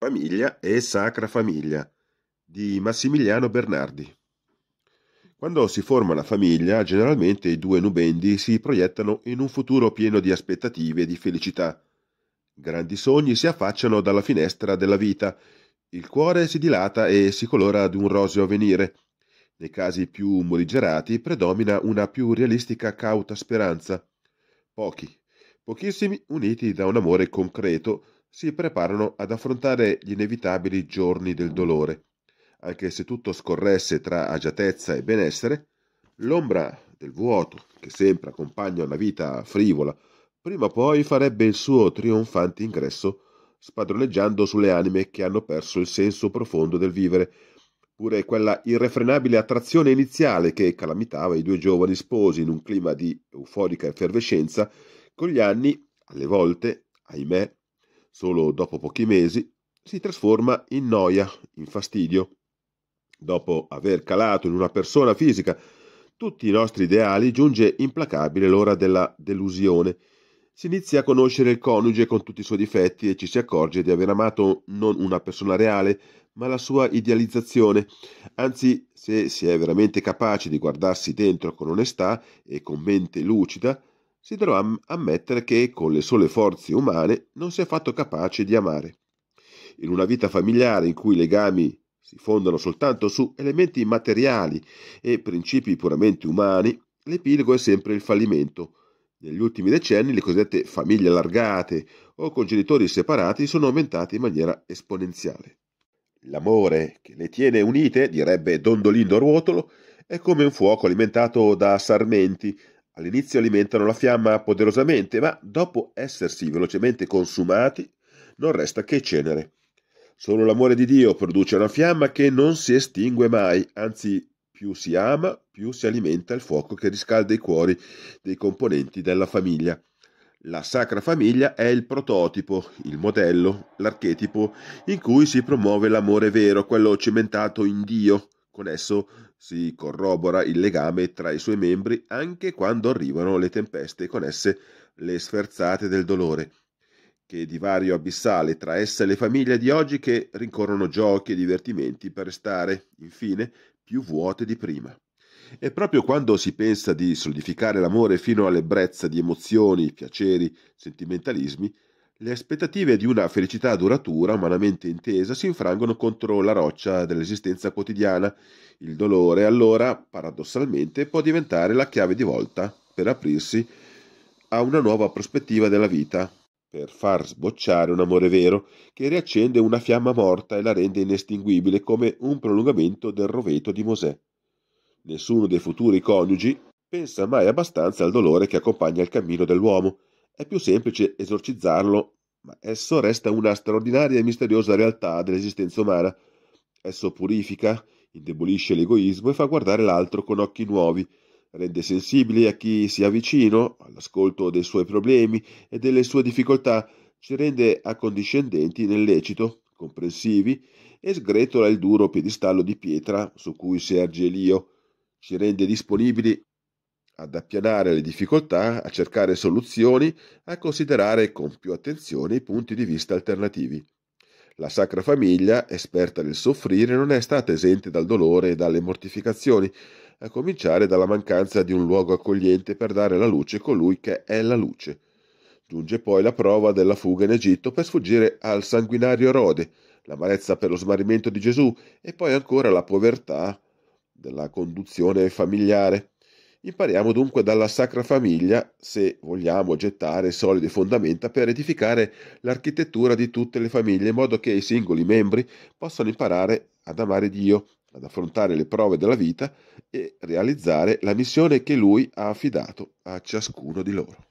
Famiglia e Sacra Famiglia di Massimiliano Bernardi. Quando si forma la famiglia, generalmente i due nubendi si proiettano in un futuro pieno di aspettative e di felicità. Grandi sogni si affacciano dalla finestra della vita, il cuore si dilata e si colora d'un roseo avvenire. Nei casi più morigerati predomina una più realistica cauta speranza. Pochi, pochissimi uniti da un amore concreto, si preparano ad affrontare gli inevitabili giorni del dolore. Anche se tutto scorresse tra agiatezza e benessere, l'ombra del vuoto che sempre accompagna una vita frivola, prima o poi farebbe il suo trionfante ingresso spadroneggiando sulle anime che hanno perso il senso profondo del vivere, pure quella irrefrenabile attrazione iniziale che calamitava i due giovani sposi in un clima di euforica effervescenza, con gli anni, alle volte, ahimè, solo dopo pochi mesi, si trasforma in noia, in fastidio. Dopo aver calato in una persona fisica tutti i nostri ideali, giunge implacabile l'ora della delusione. Si inizia a conoscere il coniuge con tutti i suoi difetti e ci si accorge di aver amato non una persona reale, ma la sua idealizzazione. Anzi, se si è veramente capaci di guardarsi dentro con onestà e con mente lucida, si dovrà ammettere che con le sole forze umane non si è affatto capace di amare. In una vita familiare in cui i legami si fondano soltanto su elementi materiali e principi puramente umani, l'epilogo è sempre il fallimento. Negli ultimi decenni le cosiddette famiglie allargate o con genitori separati sono aumentate in maniera esponenziale. L'amore che le tiene unite, direbbe Dondolino Ruotolo, è come un fuoco alimentato da sarmenti All'inizio alimentano la fiamma poderosamente, ma dopo essersi velocemente consumati non resta che cenere. Solo l'amore di Dio produce una fiamma che non si estingue mai, anzi più si ama, più si alimenta il fuoco che riscalda i cuori dei componenti della famiglia. La Sacra Famiglia è il prototipo, il modello, l'archetipo in cui si promuove l'amore vero, quello cimentato in Dio, con esso si corrobora il legame tra i suoi membri anche quando arrivano le tempeste e con esse le sferzate del dolore. Che divario abissale tra essa e le famiglie di oggi che rincorrono giochi e divertimenti per restare, infine, più vuote di prima. E proprio quando si pensa di solidificare l'amore fino all'ebbrezza di emozioni, piaceri, sentimentalismi, le aspettative di una felicità duratura, umanamente intesa, si infrangono contro la roccia dell'esistenza quotidiana. Il dolore, allora, paradossalmente, può diventare la chiave di volta per aprirsi a una nuova prospettiva della vita, per far sbocciare un amore vero che riaccende una fiamma morta e la rende inestinguibile come un prolungamento del roveto di Mosè. Nessuno dei futuri coniugi pensa mai abbastanza al dolore che accompagna il cammino dell'uomo è più semplice esorcizzarlo, ma esso resta una straordinaria e misteriosa realtà dell'esistenza umana. Esso purifica, indebolisce l'egoismo e fa guardare l'altro con occhi nuovi, rende sensibili a chi sia vicino, all'ascolto dei suoi problemi e delle sue difficoltà, ci rende accondiscendenti nel lecito, comprensivi, e sgretola il duro piedistallo di pietra su cui si erge l'io, ci rende disponibili ad appianare le difficoltà, a cercare soluzioni, a considerare con più attenzione i punti di vista alternativi. La Sacra Famiglia, esperta nel soffrire, non è stata esente dal dolore e dalle mortificazioni, a cominciare dalla mancanza di un luogo accogliente per dare alla luce colui che è la luce. Giunge poi la prova della fuga in Egitto per sfuggire al sanguinario Erode, l'amarezza per lo smarrimento di Gesù e poi ancora la povertà della conduzione familiare. Impariamo dunque dalla Sacra Famiglia se vogliamo gettare solide fondamenta per edificare l'architettura di tutte le famiglie in modo che i singoli membri possano imparare ad amare Dio, ad affrontare le prove della vita e realizzare la missione che Lui ha affidato a ciascuno di loro.